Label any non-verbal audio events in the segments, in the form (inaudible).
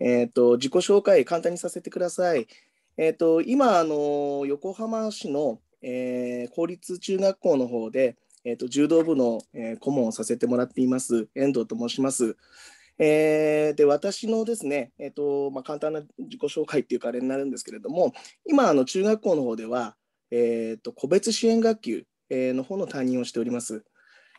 えーと、自己紹介、簡単にさせてください。えーと、今あの、横浜市の、えー、公立中学校の方で、えーと、と柔道部の、えー、顧問をさせてもらっています、遠藤と申します。えー、で私のですね、えーとまあ、簡単な自己紹介っていうかあれになるんですけれども、今、あの中学校の方では、えー、と個別支援学級の方の担任をしております。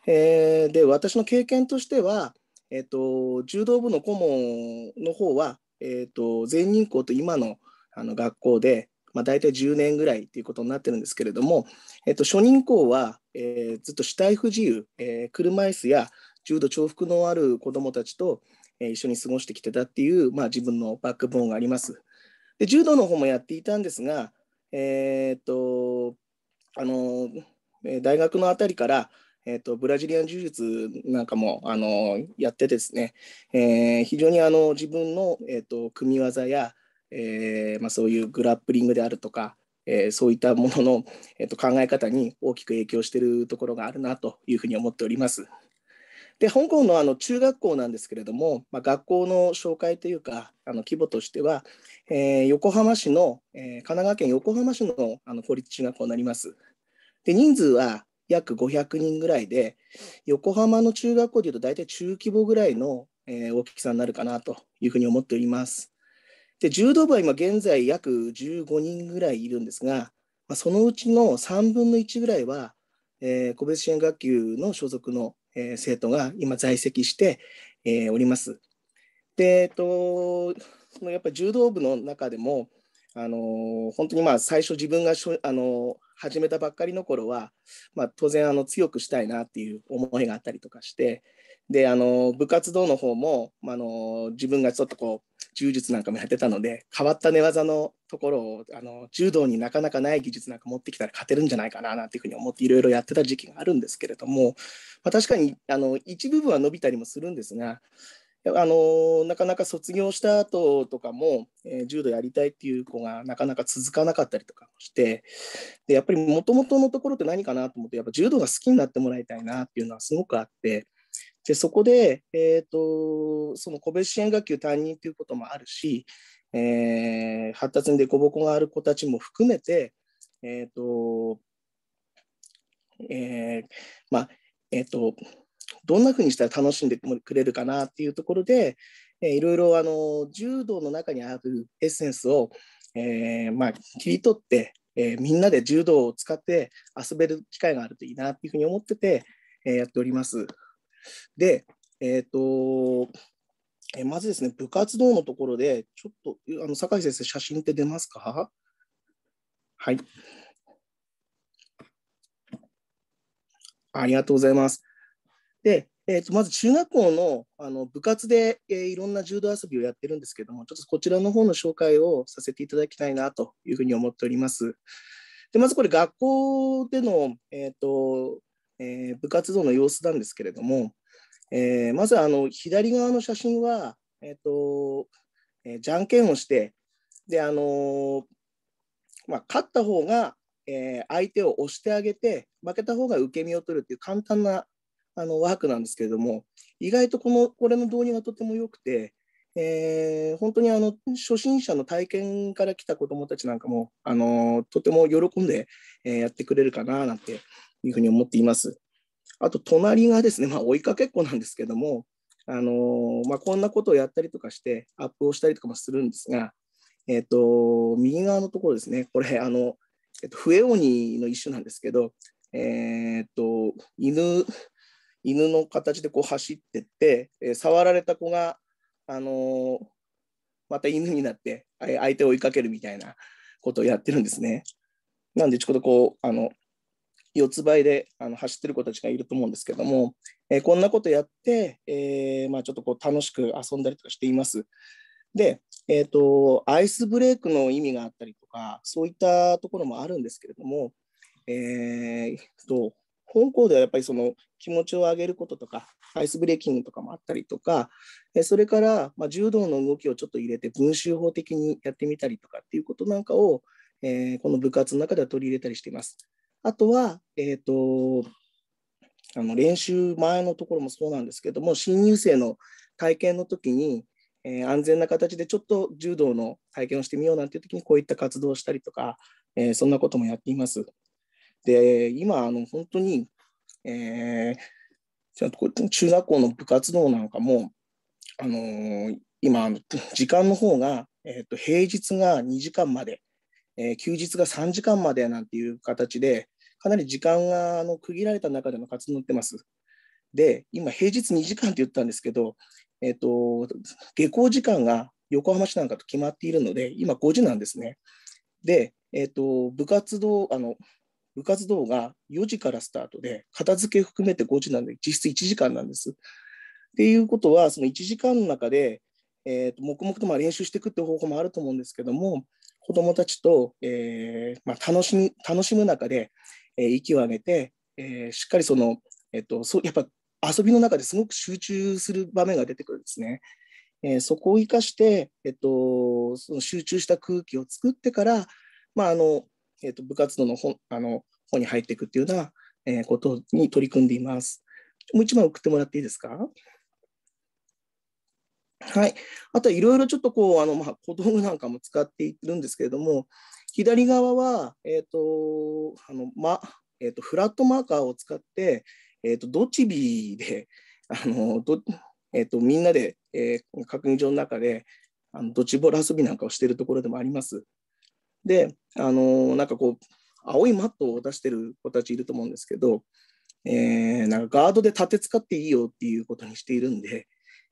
えー、で私の経験としては、えっと、柔道部の顧問の方は、えっと、前任校と今のあの学校で、まあ、大体10年ぐらいっていうことになってるんですけれども、えっと、初任校は、えー、ずっと主体不自由、えー、車椅子や柔道重複のある子どもたちと、えー、一緒に過ごしてきてたっていう、まあ、自分のバックボーンがあります。で柔道の方もやっていたんですが、えー、っとあの大学のあたりからえーと、ブラジリアン柔術なんかもあのやってですね、えー、非常にあの自分の、えーと、組み技や、えーまあ、そういうグラップリングであるとか、えー、そういったものの、えーと、と考え方に大きく影響しているところがあるなというふうに思っております。で香港のあの中学校なんですけれども、まあ、学校の紹介というかあの規模としては、えー、横浜市の、えー、神奈川県横浜市のあの公立中学校になります。で人数は約500人ぐらいで、横浜の中学校でいうと大体中規模ぐらいの、えー、大きさになるかなというふうに思っております。で、柔道部は今現在約15人ぐらいいるんですが、まあ、そのうちの3分の1ぐらいは、えー、個別支援学級の所属の、えー、生徒が今在籍して、えー、おります。で、えっと、そのやっぱり柔道部の中でも、あの本当にまあ最初自分がしょ、あの始めたばっかりの頃は、まあ、当然あの強くしたいなっていう思いがあったりとかしてであの部活動の方も、まあの、自分がちょっとこう柔術なんかもやってたので変わった寝技のところをあの柔道になかなかない技術なんか持ってきたら勝てるんじゃないかななんていうふうに思っていろいろやってた時期があるんですけれども、まあ、確かにあの一部分は伸びたりもするんですがあのなかなか卒業した後とかも、えー、柔道やりたいっていう子がなかなか続かなかったりとかしてでやっぱりもともとのところって何かなと思ってやっぱ柔道が好きになってもらいたいなっていうのはすごくあってでそこで、えーと、その個別支援学級担任っていうこともあるし、えー、発達に凸凹がある子たちも含めて、えーとえー、まあえっ、ー、とどんなふうにしたら楽しんでくれるかなっていうところで、えー、いろいろあの柔道の中にあるエッセンスを、えー、まあ、切り取って、えー、みんなで柔道を使って遊べる機会があるといいなっていうふうに思ってて、えやっております。で、えっ、とえまずですね、部活動のところで、ちょっと、あの酒井先生、写真って出ますかはい。ありがとうございます。で、えー、とまず中学校のあの部活で、えー、いろんな柔道遊びをやってるんですけども、ちょっとこちらの方の紹介をさせていただきたいなというふうに思っております。でまずこれ、学校での、えーとえー、部活動の様子なんですけれども、えー、まずあの左側の写真は、えーとえー、じゃんけんをして、であのまあ、勝った方がえ相手を押してあげて負けた方が受け身を取るっていう簡単なあのワークなんですけれども、意外とこのこれの導入がとても良くて、えー、本当にあの初心者の体験から来た子どもたちなんかも、あのとても喜んで、えー、やってくれるかななんていうふうに思っています。あと隣がですね、まあ、追いかけっこなんですけども、あのまあ、こんなことをやったりとかしてアップをしたりとかもするんですが、えーと、右側のところですねこれあの、えー、と笛鬼の一種なんですけど、えーと犬犬の形でこう走ってって、えー、触られた子が、あのー、また犬になって相手を追いかけるみたいなことをやってるんですね。なんでちょっとこうあの四つ倍であの走ってる子たちがいると思うんですけども、えー、こんなことやって、えーまあ、ちょっとこう楽しく遊んだりとかしています。で、えーと、アイスブレイクの意味があったりとかそういったところもあるんですけれども、えーと本校ではやっぱりその気持ちを上げることとか、アイスブレーキングとかもあったりとか、それから、ま柔道の動きをちょっと入れて、群集法的にやってみたりとかっていうことなんかを、えー、この部活の中では取り入れたりしています。あとは、えーと、とあの練習前のところもそうなんですけども、新入生の体験の時に、えー、安全な形でちょっと柔道の体験をしてみようなんていう時にこういった活動をしたりとか、えー、そんなこともやっています。で、今、あの本当に、えー、中学校の部活動なんかも、あのー、今、時間の方が、えーと、平日が2時間まで、えー、休日が3時間までなんていう形で、かなり時間があの区切られた中での活動になってます。で、今、平日2時間って言ったんですけど、えーと、下校時間が横浜市なんかと決まっているので、今5時なんですね。で、えーと部活動あの部活動が4時からスタートで、片付け含めて5時なんで、実質1時間なんです。っていうことは、その1時間の中で、えー、と黙々とま練習していくって方法もあると思うんですけども、子どもたちと、えー、まあ、楽し楽しむ中で、えー、息を上げて、えー、しっかりその、えーと、そやっぱ遊びの中ですごく集中する場面が出てくるんですね。えそこを生かして、えーと、とその集中した空気を作ってから、まあ、あのえーと、部活動のほあの方に入っていくっていうような、えー、ことに取り組んでいます。もう一枚送ってもらっていいですかはい、あとはいろいろちょっとこうあの、まあ、小道具なんかも使っているんですけれども左側は、えーとあのまえーと、フラットマーカーを使って、えーと、とドチビであのど、えーと、とみんなで、えー、確認所の中であのドチボール遊びなんかをしているところでもあります。であのなんかこう青いマットを出してる子たちいると思うんですけど、えー、なんかガードで立て使っていいよっていうことにしているんで、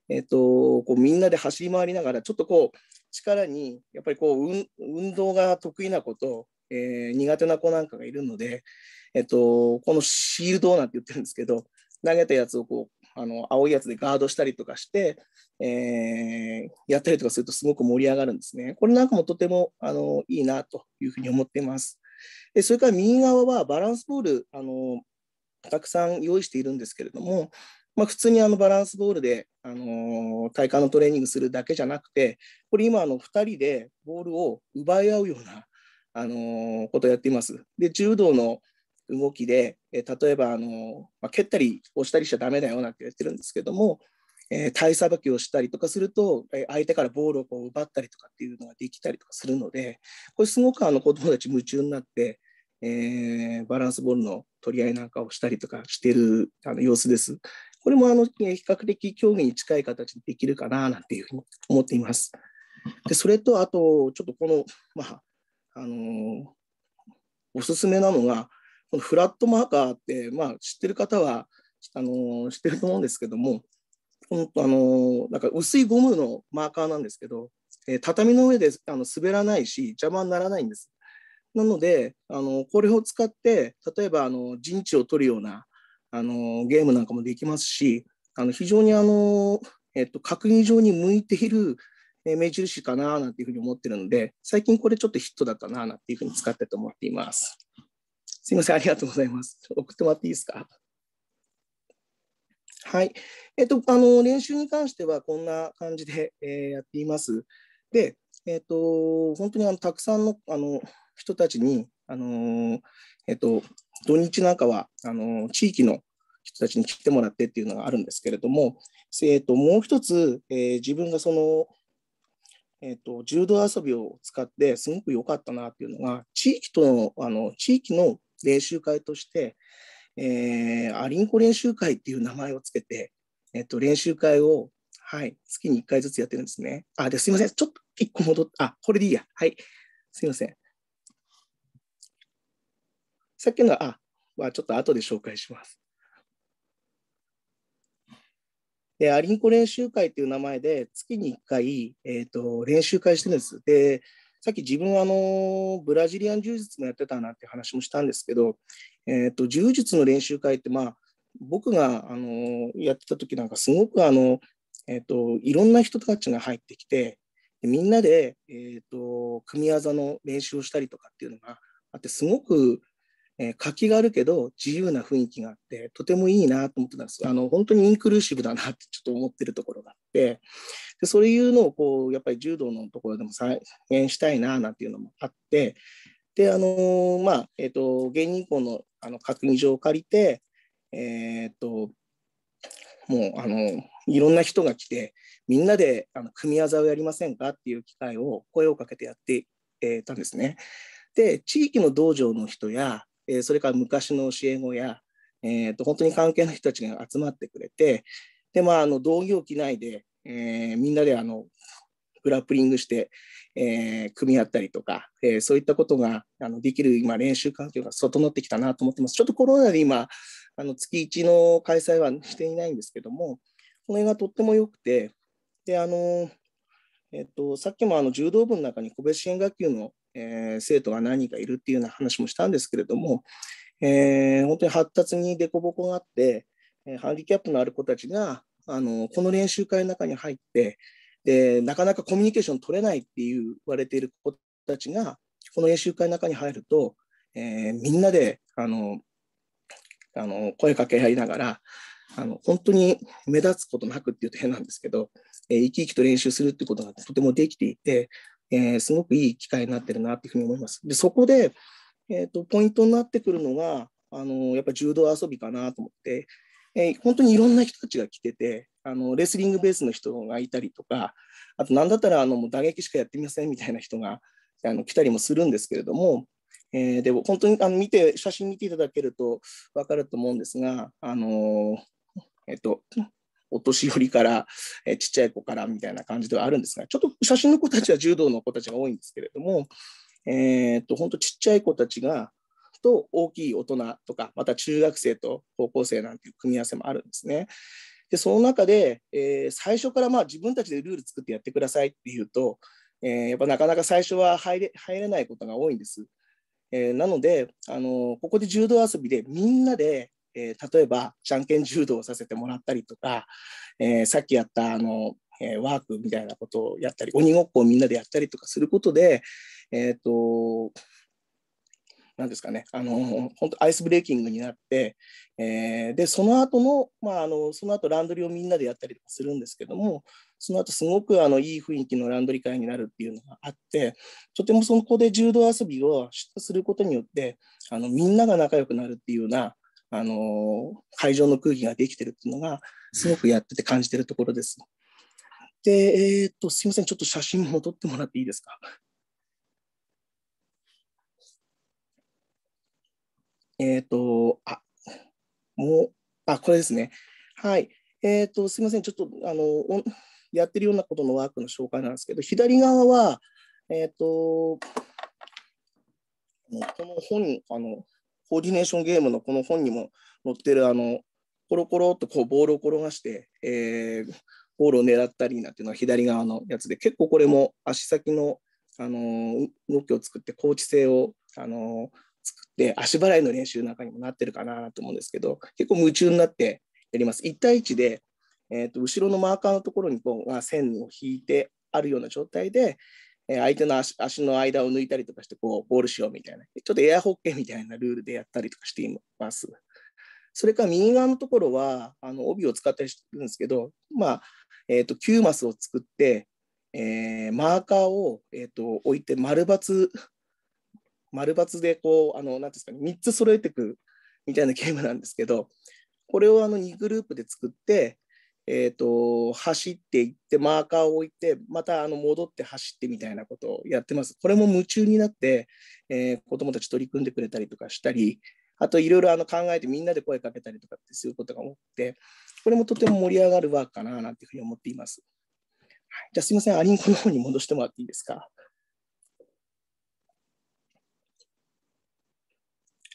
えーと、こうみんなで走り回りながらちょっとこう力にやっぱりこう運動が得意な子と、えー、苦手な子なんかがいるので、えーと、とこのシールドなんて言ってるんですけど投げたやつをこうあの青いやつでガードしたりとかして、えー、やったりとかするとすごく盛り上がるんですね。これなんかもとてもあのいいなというふうに思っています。それから右側はバランスボールあのたくさん用意しているんですけれども、まあ、普通にあのバランスボールで、あの体幹のトレーニングするだけじゃなくて、これ今あの2人でボールを奪い合うような、あのことをやっています。で柔道の動きで、えー、例えばあの、まあ、蹴ったり押したりしちゃだめだよなんて言ってるんですけども、えー、体さばきをしたりとかすると、え相手からボールをこう奪ったりとかっていうのができたりとかするのでこれすごくあの子どもたち夢中になって、えー、バランスボールの取り合いなんかをしたりとかしてるあの様子です。これもあの比較的競技に近い形でできるかななんていうふうに思っています。でそれとあとちょっとこの、まああのー、おすすめなのがこのフラットマーカーって、まあ、知ってる方はあの知ってると思うんですけども、本当あのなんか薄いゴムのマーカーなんですけど、えー、畳の上であの滑らないし邪魔にならないんです。なのであのこれを使って例えばあの陣地を取るようなあのゲームなんかもできますしあの非常にあの、えっと、確認上に向いている目印かななんていうふうに思ってるので最近これちょっとヒットだったななんていうふうに使ってと思っています。すみません、ありがとうございます。送ってもらっていいですか。はい。えっと、あの、練習に関してはこんな感じで、えー、やっています。で、えっと、本当にあのたくさんのあの人たちに、あのえっと、土日なんかはあの地域の人たちに来てもらってっていうのがあるんですけれども、えっと、もう一つ、えー、自分がその、えっと、柔道遊びを使ってすごく良かったなっていうのが、地域との、あの地域の練習会として、えー、アリンコ練習会っていう名前をつけて、えっと、練習会を、はい、月に1回ずつやってるんですね。あ、ですいません。ちょっと1個戻っあ、これでいいや。はい。すいません。さっきのあ、まあ、ちょっと後で紹介します。で、アリンコ練習会っていう名前で、月に1回、えっ、ー、と、練習会してるんです。で、さっき自分あのブラジリアン柔術もやってたなって話もしたんですけど、えーと、柔術の練習会って、まあ、僕があのやってた時なんかすごくあの、えーと、いろんな人たちが入ってきてみんなで、えーと、と組み技の練習をしたりとかっていうのがあってすごくえー、活気があるけど自由な雰囲気があってとてもいいなと思ってたんですあの本当にインクルーシブだなってちょっと思ってるところがあってでそういうのをこうやっぱり柔道のところでも再現したいななんていうのもあってであのー、まあえっ、ー、と芸人校のあの確認状を借りてえっ、ともうあのいろんな人が来てみんなであの組み技をやりませんかっていう機会を声をかけてやって、えたんですね。で地域の道場の人やえそれから昔の教え子や、えーと、本当に関係の人たちが集まってくれてで、まあ、あの道着を着ないで、えー、みんなであのグラップリングして、えー、組み合ったりとか、えー、そういったことがあのできる今練習環境が整ってきたなと思ってますちょっとコロナで今あの月1の開催はしていないんですけどもこの辺がとっても良くてであの、えっと、とさっきもあの柔道部の中に個別支援学級のえー、生徒が何人かいるっていうような話もしたんですけれども、えー、本当に発達に凸凹があって、えー、ハンディキャップのある子たちがあのこの練習会の中に入ってでなかなかコミュニケーション取れないって言われている子たちがこの練習会の中に入ると、えー、みんなであのあの声かけ合いながらあの本当に目立つことなくっていうと変なんですけど、え生き生きと練習するってことがとてもできていてえー、すごくいい機会になってるなっていうふうに思います。で、そこで、えーと、ポイントになってくるのが、あのやっぱ柔道遊びかなと思って、えー、本当にいろんな人たちが来てて、あのレスリングベースの人がいたりとか、あと何だったらあのもう打撃しかやってみませんみたいな人があの来たりもするんですけれども、えー、でも本当にあの見て写真見ていただけると分かると思うんですが、あのえっと、お年寄りから、えー、ちっちゃい子からみたいな感じではあるんですが、ちょっと写真の子たちは柔道の子たちが多いんですけれども、えー、っと、本当ちっちゃい子たちが、と大きい大人とか、また中学生と高校生なんていう組み合わせもあるんですね。で、その中で、えー、最初からまあ自分たちでルール作ってやってくださいっていうと、えー、やっぱなかなか最初は入れ入れないことが多いんです。えー、なので、あのここで柔道遊びでみんなでえー、例えばじゃんけん柔道をさせてもらったりとか、えー、さっきやったあの、えー、ワークみたいなことをやったり鬼ごっこをみんなでやったりとかすることで、えっとですかね、あの本当アイスブレーキングになって、えー、でその後の、まあ、あのその後ランドリーをみんなでやったりとかするんですけどもその後すごくあのいい雰囲気のランドリー会になるっていうのがあってとてもそこで柔道遊びをすることによってあのみんなが仲良くなるっていうようなあの会場の空気ができてるっていうのがすごくやってて感じてるところです。で、えー、っとすみませんちょっと写真戻ってもらっていいですか。えー、っとあもうあこれですね。はい。えー、っとすみませんちょっとあのやってるようなことのワークの紹介なんですけど左側はえっとこの本あのコーディネーションゲームのこの本にも載ってるあのコロコロとこうボールを転がして、えー、ボールを狙ったりなんていうのは左側のやつで結構これも足先の、あの動きを作って高知性を、あの作って足払いの練習なんかにもなってるかなと思うんですけど結構夢中になってやります。1対1で、えーと、と後ろのマーカーのところにこう線を引いてあるような状態で、相手の足足の間を抜いたりとかしてこうボールしようみたいなちょっとエアホッケーみたいなルールでやったりとかしています。それから右側のところはあの帯を使ったりしてるんですけど、まあえーと、9マスを作って、えー、マーカーを、えーと、置いて丸×丸×でこうあのなんですか、ね、3つ揃えていくみたいなゲームなんですけどこれをあの2グループで作って、えーと、走っていってマーカーを置いてまたあの戻って走ってみたいなことをやってます。これも夢中になって、えー、子どもたち取り組んでくれたりとかしたりあといろいろあの考えてみんなで声かけたりとかってすることが多くてこれもとても盛り上がるワークかななんていうふうに思っています。はい、じゃあすいませんアリンコの方に戻してもらっていいですか。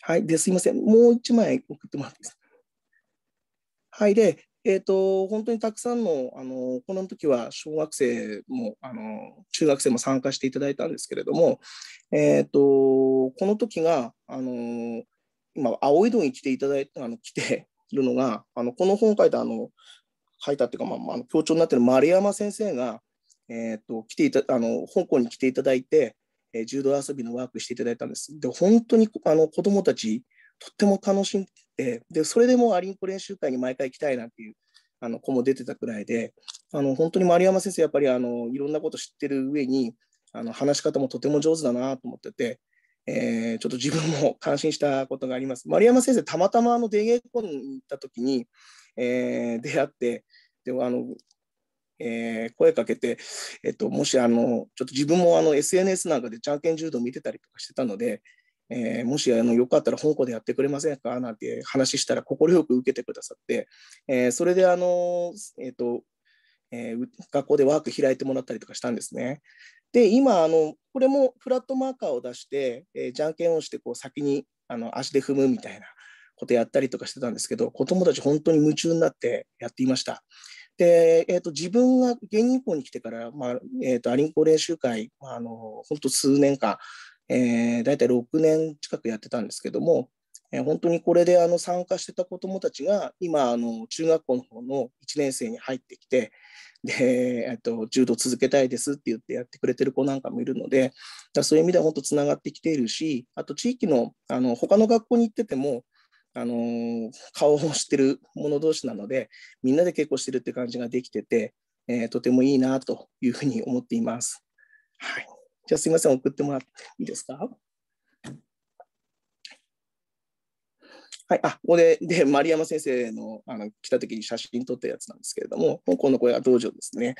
はい、ですいませんもう1枚送ってもらっていいですか。はい、で、えーと、本当にたくさんのあのこの時は小学生もあの中学生も参加していただいたんですけれども、えーと、この時があの今青い戸に来ていただいあの来ているのがあのこの本を書いたあの書いたっていうか、まあ、あ、強調になっている丸山先生が、えーと、と来ていたあの香港に来ていただいて、えー、柔道遊びのワークしていただいたんです。で本当にあの子どもたちとっても楽してでそれでもアリンコ練習会に毎回行きたいなっていうあの子も出てたくらいであの本当に丸山先生やっぱりあのいろんなこと知ってる上にあの話し方もとても上手だなと思ってて。えー、ちょっと自分も感心したことがあります。丸山先生、たまたまあのデーゲコンに行った時に、えー、出会って、であのえー、声かけて、えっと、もしあのちょっと自分もあの SNS なんかでじゃんけん柔道見てたりとかしてたので、えー、もしあのよかったら香港でやってくれませんかなんて話したら快く受けてくださって、えー、それであの、えーとえー、学校でワーク開いてもらったりとかしたんですね。で今あのこれもフラットマーカーを出して、えー、じゃんけんをしてこう先にあの足で踏むみたいなことやったりとかしてたんですけど子どもたち本当に夢中になってやっていました。で、えーと、自分が芸人校に来てから、まあえーと、とアリンコ練習会、まあ、あの本当数年間えー、大体6年近くやってたんですけども、えー、本当にこれであの参加してた子どもたちが今あの中学校の方の1年生に入ってきてで、えっと、柔道続けたいですって言ってやってくれてる子なんかもいるのでだそういう意味では本当つながってきているしあと地域のあの他の学校に行っててもあの顔を知ってる者同士なのでみんなで稽古してるって感じができてて、えー、とてもいいなというふうに思っています。はいじゃあすみません、送ってもらっていいですかはい、あこれで丸山先生のあの来た時に写真撮ったやつなんですけれども、香港の声は道場ですね。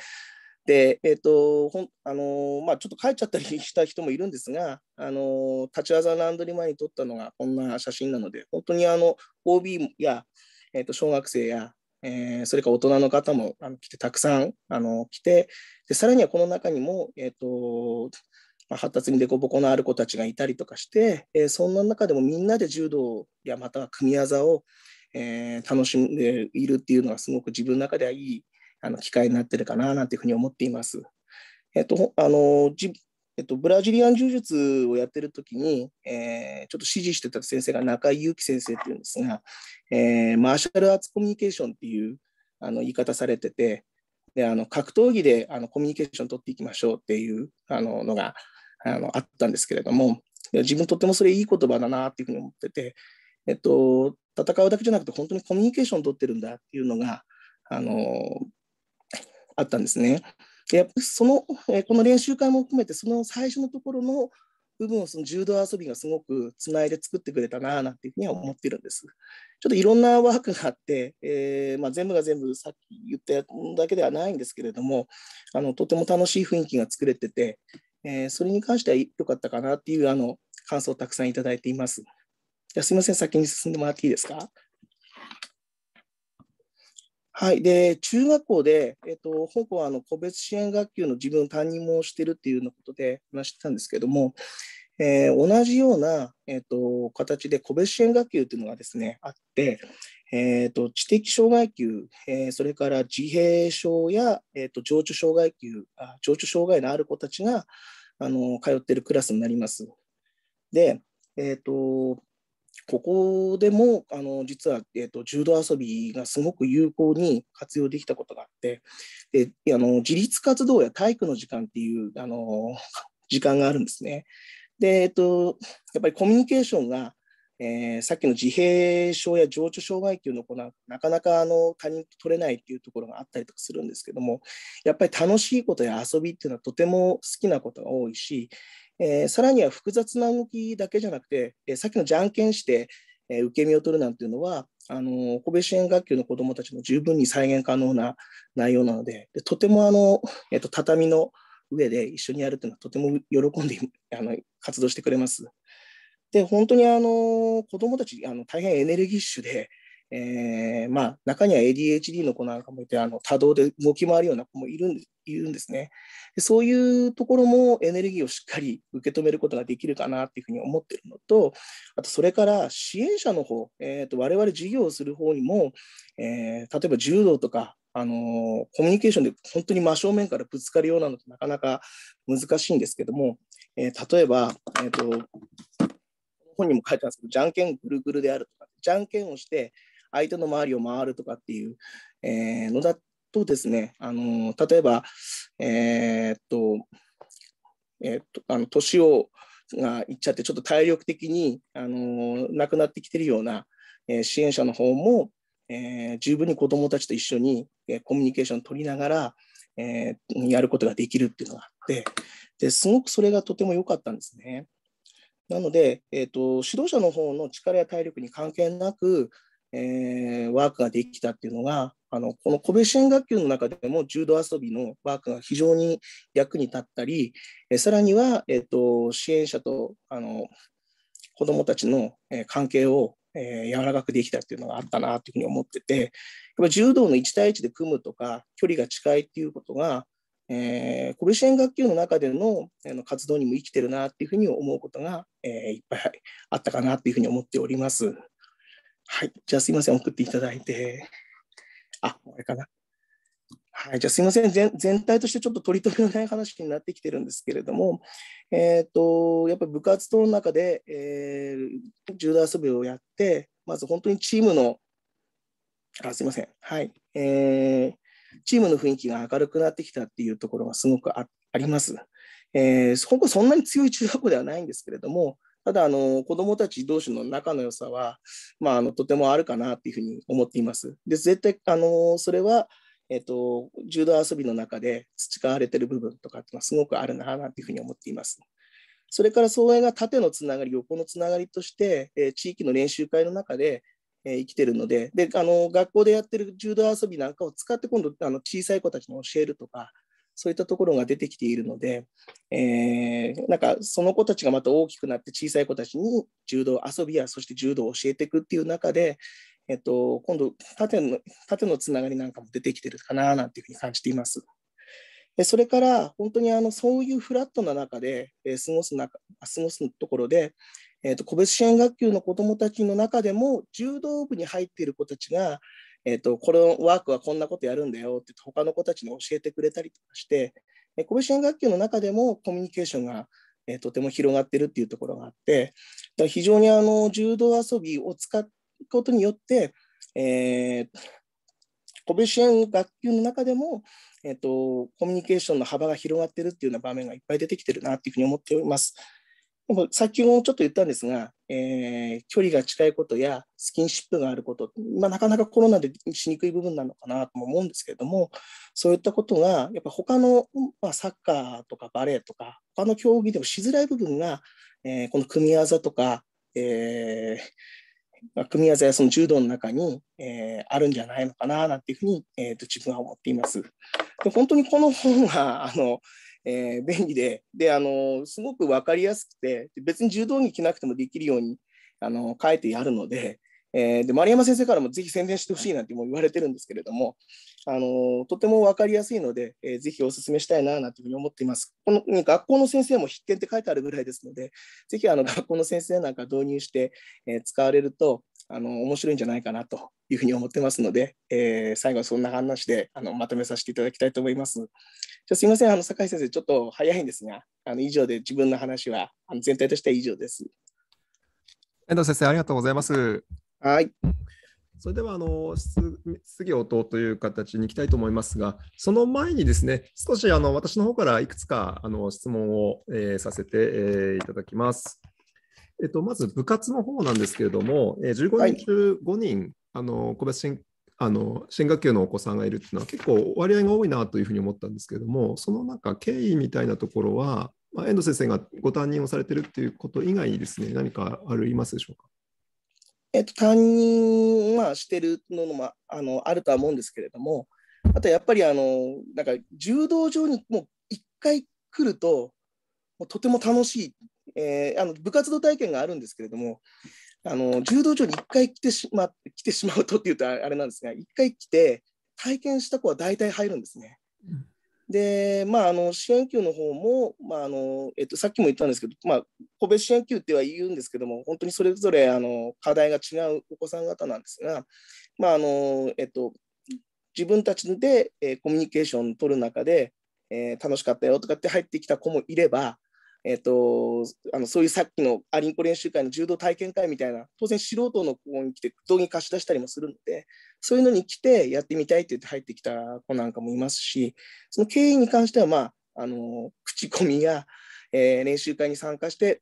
で、えーとほんあのまあ、ちょっと帰っちゃったりした人もいるんですが、あの立ち技ランドリー前に撮ったのがこんな写真なので、本当にあの OB や、えー、と小学生やえー、それから大人の方もあの来て、たくさんあの来てで、さらにはこの中にも、えーとまあ、発達に凸凹のある子たちがいたりとかして、えー、そんな中でもみんなで柔道やまたは組み技を、えー、楽しんでいるっていうのがすごく自分の中ではいいあの機会になってるかななんていうふうに思っています。えっと、あのえっと、ブラジリアン柔術をやってる時に、えー、ちょっと指示してた先生が中井祐樹先生っていうんですが、えー、マーシャルアーツコミュニケーションっていうあの言い方されててであの格闘技であのコミュニケーション取っていきましょうっていうあののがあのあったんですけれども自分とってもそれいい言葉だなっていうふうに思ってて、えっと、戦うだけじゃなくて本当にコミュニケーション取ってるんだっていうのがあのあったんですね。でやっぱりその、えー、この練習会も含めてその最初のところの部分をその柔道遊びがすごくつないで作ってくれたななんていうふうには思ってるんです。ちょっといろんなワークがあって、えー、まあ、全部が全部さっき言っただけではないんですけれどもあのとても楽しい雰囲気が作れてて、えー、それに関しては良かったかなっていうあの感想をたくさんいただいています。じゃすみません先に進んでもらっていいですか。はい、で中学校で、えっと、保護はあの個別支援学級の自分担任もしてるっていうようなことで話してたんですけども、えー、同じような、えっと、形で個別支援学級というのがですねあって、えーと、知的障害級、えー、それから自閉症や、えーと、情緒障害級あ情緒障害のある子たちがあの通っているクラスになります。で、えー、とここでもあの実は、えーと、柔道遊びがすごく有効に活用できたことがあってであの自立活動や体育の時間っていうあの (laughs) 時間があるんですね。でえっ、ー、と、やっぱりコミュニケーションがえー、さっきの自閉症や情緒障害っていうのをななかなかあの他人取れないっていうところがあったりとかするんですけどもやっぱり楽しいことや遊びっていうのはとても好きなことが多いしえー、さらには複雑な動きだけじゃなくて、えー、さっきのじゃんけんして、えー、受け身を取るなんていうのは、あの神戸支援学級の子どもたちも十分に再現可能な (laughs) 内容なので、でとてもあの、えーと、畳の上で一緒にやるというのは、とても喜んであの活動してくれます。で、本当にあの子どもたちあの、大変エネルギッシュで、えー、まあ、中には ADHD の子なんかもいてあの多動で動き回るような子もいるんいるんですねでそういうところもエネルギーをしっかり受け止めることができるかなっていうふうに思ってるのとあとそれから支援者の方、えーと、我々事業をする方にも、えー、例えば柔道とかあのー、コミュニケーションで本当に真正面からぶつかるようなのってなかなか難しいんですけども、えー、例えば、えーと、と本にも書いてあるんですけどじゃんけんぐるぐるであるとかじゃんけんをして相手の周りを回るとかっていう、えのだとですね、あの例えば、えー、っと、えー、っと、あの年をがいっちゃって、ちょっと体力的に、あのなくなってきてるような、え支援者の方も、えー、十分に子どもたちと一緒に、えコミュニケーションを取りながら、えー、やることができるっていうのがあってですごくそれがとても良かったんですね。なので、えーと指導者の方の力や体力に関係なく、えー、ワークができたっていうのがあのこの個別支援学級の中でも柔道遊びのワークが非常に役に立ったり、えさらには、えーと、支援者とあの子どもたちの、え関係を、え柔らかくできたっていうのがあったなというふうに思っててやっぱ柔道の1対1で組むとか距離が近いっていうことが、えー、個別支援学級の中での,、えの活動にも生きてるなっていうふうに思うことが、えいっぱいあったかなというふうに思っております。はい。じゃあすいません。送っていただいて。あ、これかな。はい、じゃあすみません全、全体としてちょっと取り留めのない話になってきてるんですけれども、えーと、やっぱり部活の中で、えー、柔道遊びをやって、まず本当にチームの、あすみません、はいえー、チームの雰囲気が明るくなってきたっていうところがすごくあります。えー、そこそんなに強い中学校ではないんですけれども、ただあの、子どもたち同士の仲の良さは、まあ、あのとてもあるかなというふうに思っています。で絶対あのそれはえっと、柔道遊びの中で培われてる部分とかってすごくあるなあなんていうふうに思っています。それから相れが縦のつながり、横のつながりとして、えー、地域の練習会の中で、えー、生きてるのでであの、学校でやってる柔道遊びなんかを使って今度あの小さい子たちに教えるとか、そういったところが出てきているので、えー、なんかその子たちがまた大きくなって小さい子たちに柔道遊びやそして柔道を教えていくっていう中で、えっと、今度縦の縦のつながりなんかも出てきてるかななんていうふうに感じています。でそれから本当にあのそういうフラットな中で、え過ごす中過ごすところで、えーと個別支援学級の子どもたちの中でも柔道部に入っている子たちが、えーと、このワークはこんなことやるんだよって他の子たちに教えてくれたりとかして、え個別支援学級の中でもコミュニケーションが、えー、とても広がってるっていうところがあってだ非常にあの柔道遊びを使うことによって、えー、個別支援学級の中でも、えーと、とコミュニケーションの幅が広がってるっていうような場面がいっぱい出てきてるなっていうふうに思っております。でも先ほどもちょっと言ったんですがえー、距離が近いことやスキンシップがあること、まあ、なかなかコロナでしにくい部分なのかなとも思うんですけれども、そういったことが、やっぱ他の、まあ、サッカーとかバレーとか、他の競技でもしづらい部分が、えー、この組み技とか、えー、組み技やその柔道の中に、えー、あるんじゃないのかななんていうふうに、えーと、と自分は思っています。で本当にこの本はあのえー、便利でであのすごく分かりやすくて別に柔道着着なくてもできるようにあの書いてやるので,、えー、で丸山先生からもぜひ宣伝してほしいなんてもう言われてるんですけれどもあのとても分かりやすいので、えー、ぜひお勧めしたいななんていうふうに思っています。この学校の先生も必見って書いてあるぐらいですのでぜひあの学校の先生なんか導入して、えー、使われるとあの面白いんじゃないかなというふうに思ってますので、えー、最後はそんな話であのまとめさせていただきたいと思います。じゃすみません、あの酒井先生、ちょっと早いんですが、あの以上で自分の話はあの全体としては以上です。遠藤先生、ありがとうございます。はい。それではあの質疑応答という形にいきたいと思いますが、その前にですね、少しあの私の方からいくつかあの質問を、えー、させて、えー、いただきます。えっと、まず部活の方なんですけれども、えー、15人中5人、はい、あの小林あの新学級のお子さんがいるっていうのは結構割合が多いなというふうに思ったんですけれども、その中、経緯みたいなところは、まあ、遠藤先生がご担任をされてるっていうこと以外にですね、何かありますでしょうか。えっと、担任、まあ、してるのもあのあるとは思うんですけれども、あとやっぱりあのなんか柔道場にもう1回来ると、とても楽しいえー、あの部活動体験があるんですけれども、あの柔道場に1回来てしま来てしまうとっていうとあれなんですが、1回来て、体験した子は大体入るんですね。うんで、まあ、あの支援級の方も、まああのえっと、さっきも言ったんですけど、まあ、個別支援級っては言うんですけども、本当にそれぞれあの課題が違うお子さん方なんですが、まああのえっと、自分たちで、えー、コミュニケーションを取る中で、えー、楽しかったよとかって入ってきた子もいれば、えーと、あのそういうさっきのアリンコ練習会の柔道体験会みたいな当然素人の子に来て道着貸し出したりもするのでそういうのに来てやってみたいって言って入ってきた子なんかもいますしその経緯に関しては、まあ、あの口コミや、えー、練習会に参加して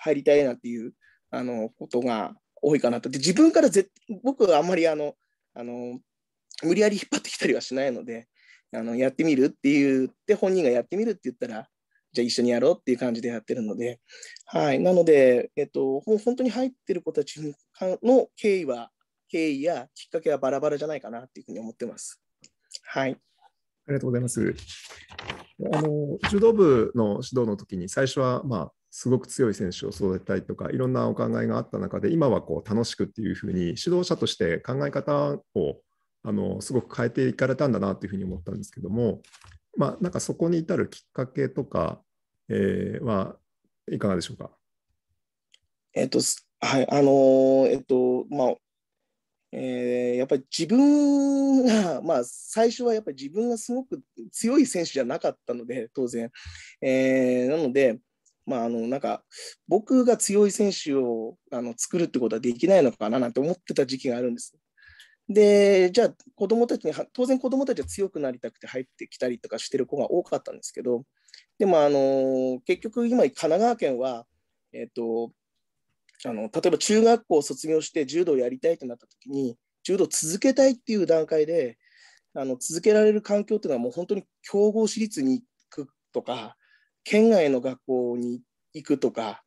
入りたいなっていうあのことが多いかなとで自分からぜ僕はあんまりあのあの無理やり引っ張ってきたりはしないのであのやってみるって言って本人がやってみるって言ったらじゃあ一緒にやろうっていう感じでやってるので、はい、なので、えっと、本当に入ってる子たちの経緯は、経緯やきっかけはバラバラじゃないかなっていうふうに思ってます。はい。ありがとうございます。あの柔道部の指導の時に最初は、まあ、すごく強い選手を育てたいとかいろんなお考えがあった中で今はこう楽しくっていうふうに指導者として考え方をあのすごく変えていかれたんだなというふうに思ったんですけどもまあ、なんかそこに至るきっかけとか、えはいかがでしょうか。えっと、はい、あのえっと、まあ、えー、やっぱり自分が、(laughs) まあ、最初はやっぱり自分がすごく強い選手じゃなかったので、当然。えー、なので、まあ、あのなんか僕が強い選手をあの作るってことはできないのかななんて思ってた時期があるんです。でじゃあ子どもたちに当然子どもたちは強くなりたくて入ってきたりとかしてる子が多かったんですけどでもあの結局今神奈川県は、えっと、あの例えば中学校を卒業して柔道やりたいとなった時に柔道続けたいっていう段階であの続けられる環境っていうのはもう本当に強豪私立に行くとか県外の学校に行くとか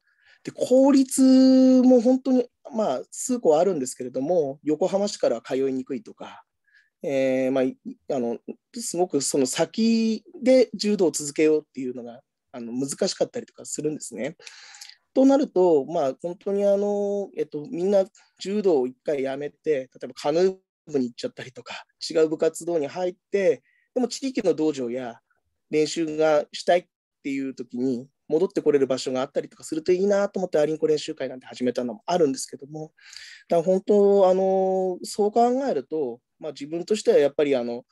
で公立も本当に、まあ、数個あるんですけれども横浜市から通いにくいとか、えー、まあ、あのすごくその先で柔道を続けようっていうのがあの難しかったりとかするんですね。となると、まあ、本当にあの、えっと、みんな柔道を1回やめて例えばカヌー部に行っちゃったりとか違う部活動に入ってでも地域の道場や練習がしたいっていう時に戻ってこれる場所があったりとかするといいなと思ってアリンコ練習会なんて始めたのもあるんですけどもだから本当あのそう考えると、まあ、自分としてはやっぱりあの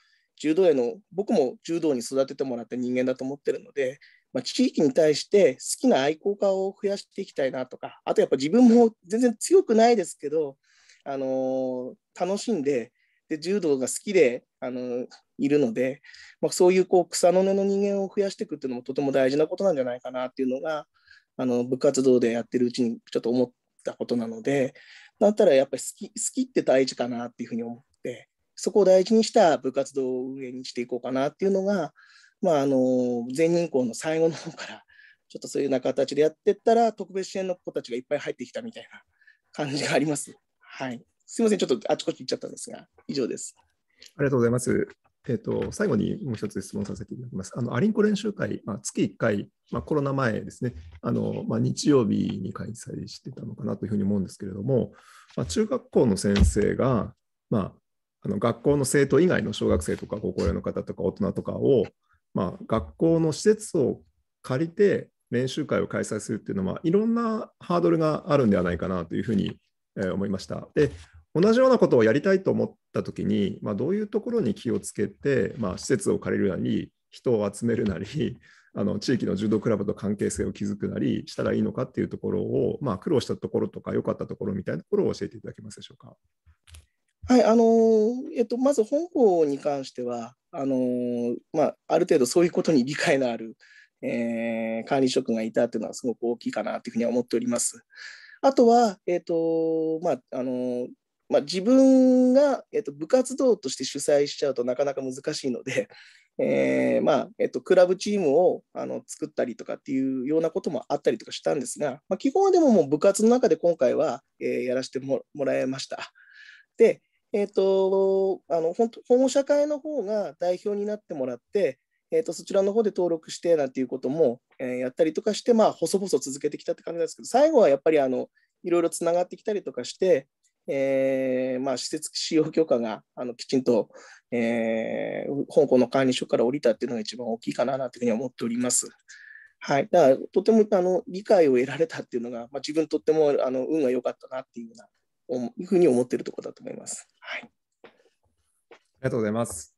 柔道への僕も柔道に育ててもらった人間だと思ってるので、まあ、地域に対して好きな愛好家を増やしていきたいなとかあとやっぱ自分も全然強くないですけどあの楽しんでで柔道が好きであのいるので、まあ、そういうこう草の根の人間を増やしていくっていうのもとても大事なことなんじゃないかなっていうのがあの部活動でやってるうちにちょっと思ったことなのでだったらやっぱり好き好きって大事かなっていうふうに思ってそこを大事にした部活動を運営にしていこうかなっていうのが、まあ、あの全人口の最後の方からちょっとそういうような形でやってったら特別支援の子たちがいっぱい入ってきたみたいな感じがあります。はい、すみません、ちょっとあちこち行っちゃったんですが、以上です。ありがとうございます。えーと、最後にもう一つ質問させていただきます。あのアリンコ練習会、まあ、月1回、まあ、コロナ前ですね、あのまあ、日曜日に開催してたのかなというふうに思うんですけれども、まあ、中学校の先生が、まあ、あの学校の生徒以外の小学生とか高校生の方とか大人とかを、まあ、学校の施設を借りて練習会を開催するっていうのは、いろんなハードルがあるんではないかなというふうに思いました。で同じようなことをやりたいと思ったときに、まあ、どういうところに気をつけて、まあ、施設を借りるなり人を集めるなり (laughs) あの地域の柔道クラブと関係性を築くなりしたらいいのかっていうところを、まあ、苦労したところとか良かったところみたいなところを教えていただけますでしょうか。はいあのえっと、まず本校に関してはあの、まあ、ある程度そういうことに理解のある、えー、管理職がいたというのはすごく大きいかなというふうには思っております。あとは、えっとまああのまあ、自分が、えっと、部活動として主催しちゃうとなかなか難しいので、(laughs) えー、まあ、えっと、クラブチームをあの作ったりとかっていうようなこともあったりとかしたんですが、まあ、基本はでももう部活の中で今回は、えー、やらせてもらいました。で、えっ、ー、と、あの本当保護者会の方が代表になってもらって、えーと、とそちらの方で登録してなんていうことも、えー、やったりとかして、まあ、細々続けてきたって感じなんですけど、最後はやっぱりあのいろいろつながってきたりとかして、えーまあ、施設使用許可があのきちんと、えー、香港の管理所から降りたっていうのが一番大きいかなというふうに思っております。はい、だからとてもあの理解を得られたっていうのが、まあ、自分とってもあの運が良かったなっていううなふうに思っているところだと思います。はい、ありがとうございます。